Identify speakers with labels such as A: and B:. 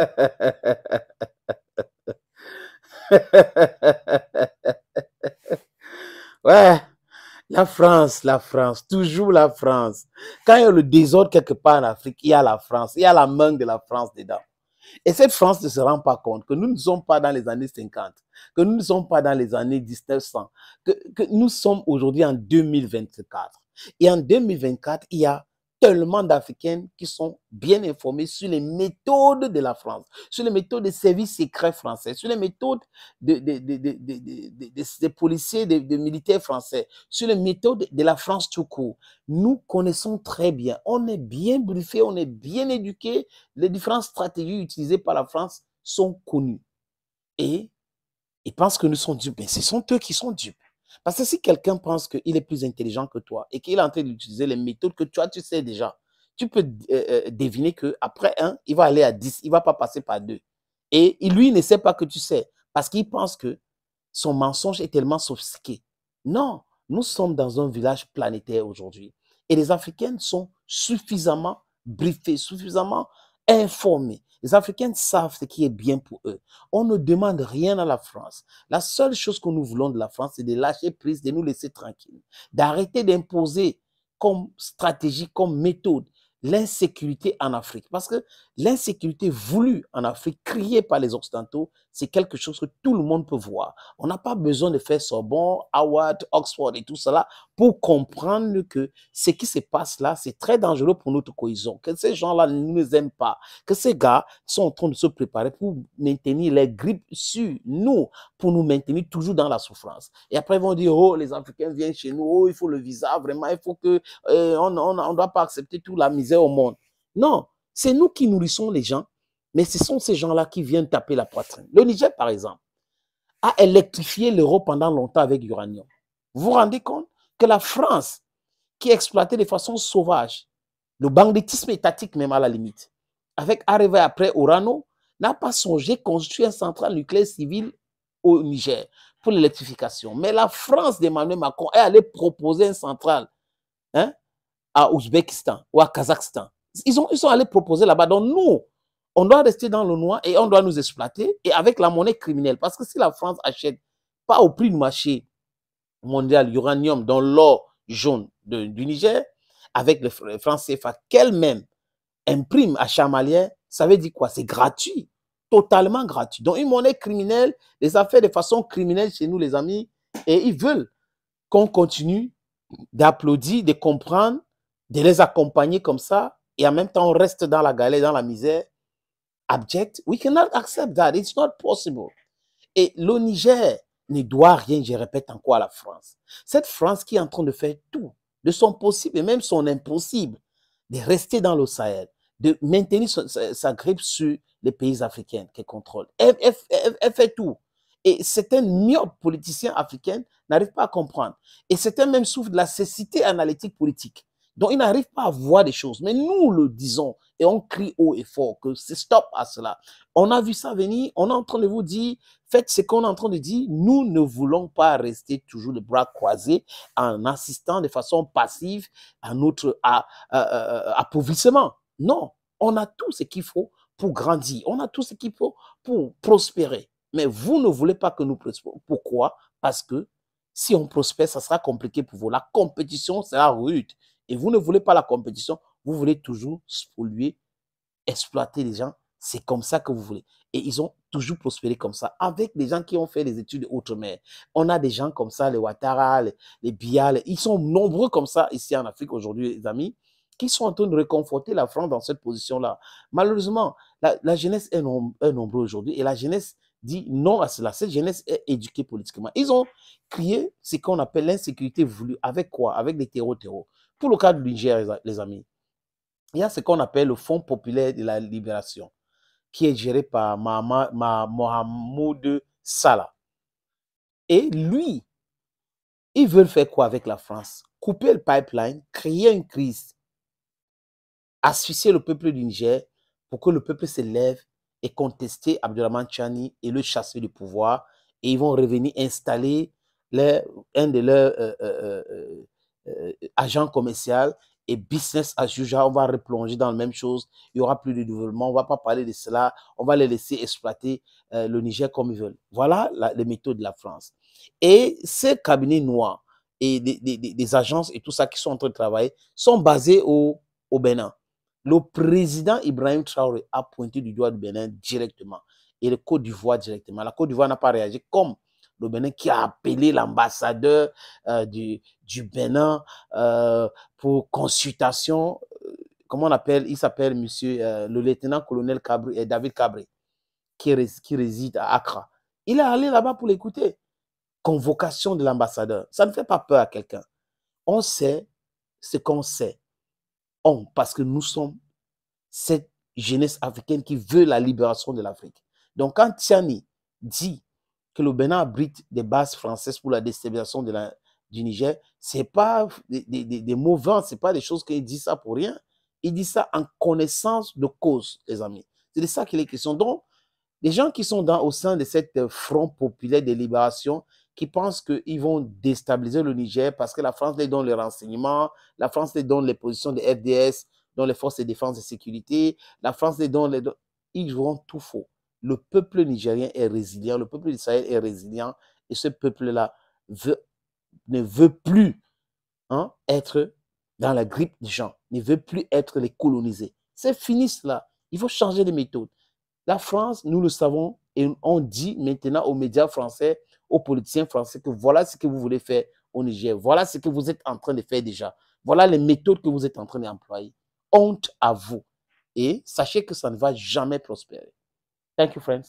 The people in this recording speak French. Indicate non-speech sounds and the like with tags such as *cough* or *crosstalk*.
A: *laughs* ouais, la France, la France, toujours la France. Quand il y a le désordre quelque part en Afrique, il y a la France, il y a la main de la France dedans. Et cette France ne se rend pas compte que nous ne sommes pas dans les années 50, que nous ne sommes pas dans les années 1900, que, que nous sommes aujourd'hui en 2024. Et en 2024, il y a tellement d'Africains qui sont bien informés sur les méthodes de la France, sur les méthodes des services secrets français, sur les méthodes des de, policiers, des militaires français, sur les méthodes de la France tout court. Nous connaissons très bien, on est bien briefé, on est bien éduqué, les différentes stratégies utilisées par la France sont connues. Et ils pensent que nous sommes dupes, mais ce sont eux qui sont dupes. Parce que si quelqu'un pense qu'il est plus intelligent que toi et qu'il est en train d'utiliser les méthodes que toi, tu sais déjà, tu peux euh, euh, deviner qu'après un, il va aller à dix, il ne va pas passer par deux. Et lui, il ne sait pas que tu sais parce qu'il pense que son mensonge est tellement sophistiqué. Non, nous sommes dans un village planétaire aujourd'hui. Et les Africaines sont suffisamment briefées, suffisamment informées les Africains savent ce qui est bien pour eux. On ne demande rien à la France. La seule chose que nous voulons de la France, c'est de lâcher prise, de nous laisser tranquilles, d'arrêter d'imposer comme stratégie, comme méthode l'insécurité en Afrique. Parce que l'insécurité voulue en Afrique, criée par les Occidentaux, c'est quelque chose que tout le monde peut voir. On n'a pas besoin de faire Sorbonne, Howard, Oxford et tout cela pour comprendre que ce qui se passe là, c'est très dangereux pour notre cohésion, que ces gens-là ne nous aiment pas, que ces gars sont en train de se préparer pour maintenir les grippes sur nous, pour nous maintenir toujours dans la souffrance. Et après, ils vont dire, oh, les Africains viennent chez nous, oh, il faut le visa, vraiment, il faut que, euh, on ne on, doit pas accepter toute la misère au monde. Non, c'est nous qui nourrissons les gens, mais ce sont ces gens-là qui viennent taper la poitrine. Le Niger, par exemple, a électrifié l'Europe pendant longtemps avec l'uranium. Vous vous rendez compte que la France, qui exploitait de façon sauvage le banditisme étatique même à la limite, avec arrivé après Orano, n'a pas songé construire un central nucléaire civil au Niger pour l'électrification. Mais la France d'Emmanuel Macron est allée proposer une centrale hein, à Ouzbékistan ou à Kazakhstan. Ils, ont, ils sont allés proposer là-bas. Donc nous, on doit rester dans le noir et on doit nous exploiter et avec la monnaie criminelle. Parce que si la France achète pas au prix du marché mondial l'uranium dans l'or jaune du Niger, avec le franc CFA qu'elle-même imprime à Chamalier, ça veut dire quoi C'est gratuit, totalement gratuit. Donc une monnaie criminelle, les affaires de façon criminelle chez nous, les amis, et ils veulent qu'on continue d'applaudir, de comprendre de les accompagner comme ça, et en même temps, on reste dans la galère, dans la misère abject, we cannot accept that. It's not possible. Et le Niger ne doit rien, je répète encore, à la France. Cette France qui est en train de faire tout, de son possible et même son impossible, de rester dans le Sahel, de maintenir sa, grippe sur les pays africains qu'elle contrôle. Elle, fait tout. Et certains myopes politiciens africains n'arrivent pas à comprendre. Et certains même souffrent de la cécité analytique politique. Donc, ils n'arrivent pas à voir des choses. Mais nous le disons et on crie haut et fort que c'est stop à cela. On a vu ça venir, on est en train de vous dire, faites ce qu'on est en train de dire. Nous ne voulons pas rester toujours les bras croisés en assistant de façon passive à notre à, appauvrissement. Non, on a tout ce qu'il faut pour grandir, on a tout ce qu'il faut pour prospérer. Mais vous ne voulez pas que nous prospérions. Pourquoi Parce que si on prospère, ça sera compliqué pour vous. La compétition sera rude et vous ne voulez pas la compétition, vous voulez toujours polluer, exploiter les gens. C'est comme ça que vous voulez. Et ils ont toujours prospéré comme ça, avec des gens qui ont fait des études outre-mer. On a des gens comme ça, les Ouattara, les, Bial, ils sont nombreux comme ça ici en Afrique aujourd'hui, les amis, qui sont en train de réconforter la France dans cette position-là. Malheureusement, la, jeunesse est, nombreux aujourd'hui et la jeunesse dit non à cela. Cette jeunesse est éduquée politiquement. Ils ont créé ce qu'on appelle l'insécurité voulue. Avec quoi Avec des terreaux terreaux. Pour le cas du Niger, les amis, il y a ce qu'on appelle le Fonds populaire de la libération, qui est géré par Mohamed Salah. Et lui, ils veulent faire quoi avec la France Couper le pipeline, créer une crise, asphyxier le peuple du Niger pour que le peuple se lève et contester Abdurrahman Chani et le chasser du pouvoir. Et ils vont revenir installer un de leurs euh, euh, euh, euh, agent commercial et business à usual, on va replonger dans la même chose. Il n'y aura plus de développement. On ne va pas parler de cela. On va les laisser exploiter euh, le Niger comme ils veulent. Voilà les méthodes de la France. Et ces cabinets noirs et des, agences et tout ça qui sont en train de travailler sont basés au, au Bénin. Le président Ibrahim Traoré a pointé du doigt le Bénin directement et le Côte d'Ivoire directement. La Côte d'Ivoire n'a pas réagi comme le Bénin qui a appelé l'ambassadeur euh, du, du, Bénin euh, pour consultation. Euh, comment on appelle Il s'appelle monsieur le lieutenant-colonel David Cabré, qui, qui, réside à Accra. Il est allé là-bas pour l'écouter. Convocation de l'ambassadeur. Ça ne fait pas peur à quelqu'un. On sait ce qu'on sait. On, parce que nous sommes cette jeunesse africaine qui veut la libération de l'Afrique. Donc quand Tiani dit que le Bénin abrite des bases françaises pour la déstabilisation de la, du Niger, c'est pas des, des, des mots n'est c'est pas des choses qu'il dit ça pour rien. Il dit ça en connaissance de cause, les amis. C'est de ça qu'il est question. Donc, les gens qui sont dans, au sein de cette euh, front populaire de libération, qui pensent qu'ils vont déstabiliser le Niger parce que la France les donne les renseignements, la France les donne les positions des FDS, dans les forces de défense et sécurité, la France les donne les... Ils vont tout faux le peuple nigérien est résilient, le peuple d'Israël est résilient, et ce peuple-là ne veut plus hein, être dans la grippe des gens, ne veut plus être les colonisés. C'est fini cela. Il faut changer de méthode. La France, nous le savons, et on dit maintenant aux médias français, aux politiciens français que voilà ce que vous voulez faire au Niger, voilà ce que vous êtes en train de faire déjà, voilà les méthodes que vous êtes en train d'employer. Honte à vous. Et sachez que ça ne va jamais prospérer. Thank you, friends.